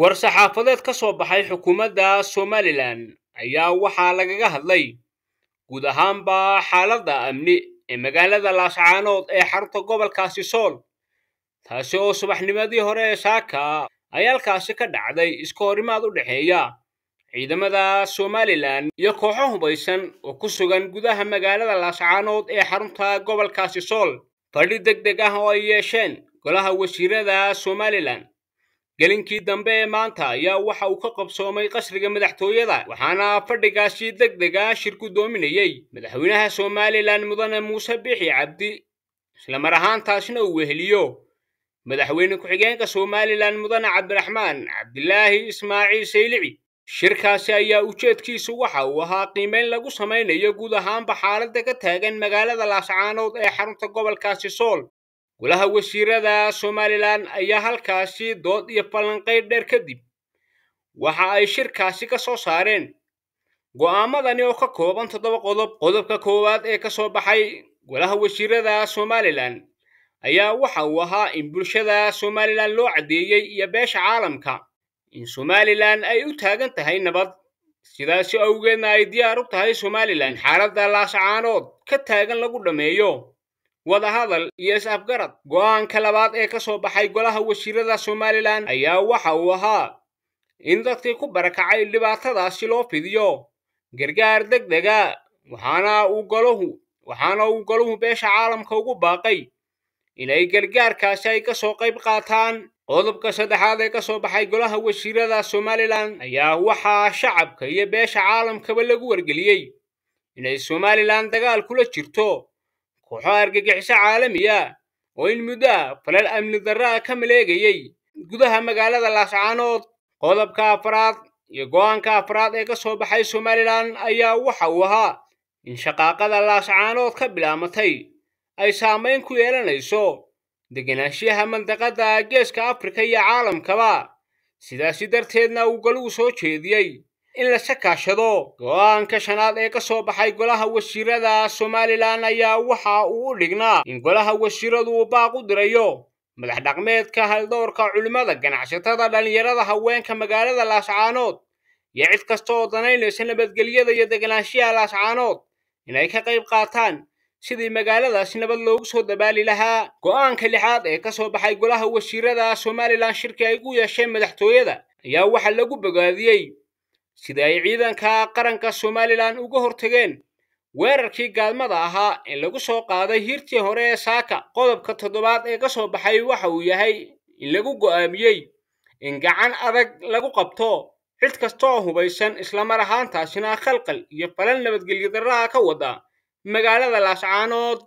war-saxaafadeed ka soo baxay xukuumadda somalilan ayaa waxaa lagaga hadlay guud ahaanba xaaladda amni ee magaalada laascaanood ee xarunta gobolkaasi sool taasi oo subaxnimadii hore ee saaka ay halkaasi ka dhacday iska horimaad u dhexeeya ciidamada somalilan iyo kooxo hubaysan oo ku sugan gudaha magaalada laascaanood ee xarunta gobolkaasi sool fadhi deg deg ah oo ay yeesheen golaha wasiirada somalilan gelinkii dambe ee maanta ayaa waxa uu ka qabsoomay qasriga madaxtooyada waxaana fadhigaasi deg dega shirku ku doominayey madaxweynaha somalilan mudane muuse bixi cabdi islamar ahaantaasna uu weheliyo madaxweyne ku-xigeenka somalilan mudane cabdiraxmaan cabdilaahi ismaaciil saylici shirkaasi ayaa ujeedkiisu waxa uu ahaa qiimayn lagu samaynayo guud ahaanba xaaladda ka taagan magaalada laascaanood ee xarunta gobolkaasi sool golaha wasiirada somalilan ayaa halkaasi dood iyo ballanqayd dheer kadib waxa ay shirkaasi ka soo saareen go'aamadani oo ka kooban toddoba qodob qodobka koowaad ee ka soo baxay golaha wasiirada somalilan ayaa waxa uu ahaa in bulshada somalilan loo caddeeyey iyo beesha caalamka in somalilan ay u taagan tahay nabad sidaasi awgeedna ay diyaar u tahay somalilan xaaladda laascaanood ka taagan lagu dhammeeyo wadahadal iyo is-afgarad go'aanka labaad ee ka soo baxay golaha wasiirada somalilan ayaa waxa uu ahaa in dadkii ku barakacay dhibaatadaasi loo fidiyo gargaar deg dega waxaana uu golahu waxaana uu golahu beesha caalamka ugu baaqay inay gargaarkaasi ay ka soo qayb qaataan qodobka saddexaad ee ka soo baxay golaha wasiirada somalilan ayaa waxaa shacabka iyo beesha caalamkaba lagu wargeliyey inay somalilan dagaal kula jirto kooxo argagixiso caalamiya oo in muddaa ah falal amni darraa ka maleegayey gudaha magaalada laascaanood qodobka afraad iyo go'aanka afraad ee ka soo baxay somalilan ayaa waxa uu ahaa in shaqaaqada laascaanood ka bilaamatay ay saamayn ku yeelanayso deganaashyaha mandaqadda geeska afrika iyo caalamkaba sidaasi darteedna uu galugu soo jeediyey in la sakashado go-aanka shanaad ee ka soo baxay golaha wasiirada somalilan ayaa waxa uu u dhignaa in golaha wasiiradu uu baaq u dirayo madax dhaqmeedka haldowrka culimmada ganacsatada dhallinyarada haweenka magaalada laascaanood iyo cid kasta oo danaynaysa nabadgelyada iyo deganaanshiyaha laascaanood inay ka qayb qaataan sidii magaaladaasi nabad loogu soo dabaali lahaa go-aanka lixaad ee ka soo baxay golaha wasiirada somalilan shirkii ay u yeesheen madaxtooyada ayaa waxaa lagu bogaadiyey sida ay ciidanka qaranka somalilan uga hortageen weerarkii gaalmada ahaa in lagu soo qaaday hirtii hore ee saaka qodobka toddobaad ee ka soo baxay waxa uu yahay in lagu go'aamiyey in gacan adag lagu qabto cid kasta oo hubaysan isla islamar ahaantaasina khalqal iyo falal nabadgelyo darraha ka wada magaalada laascaanood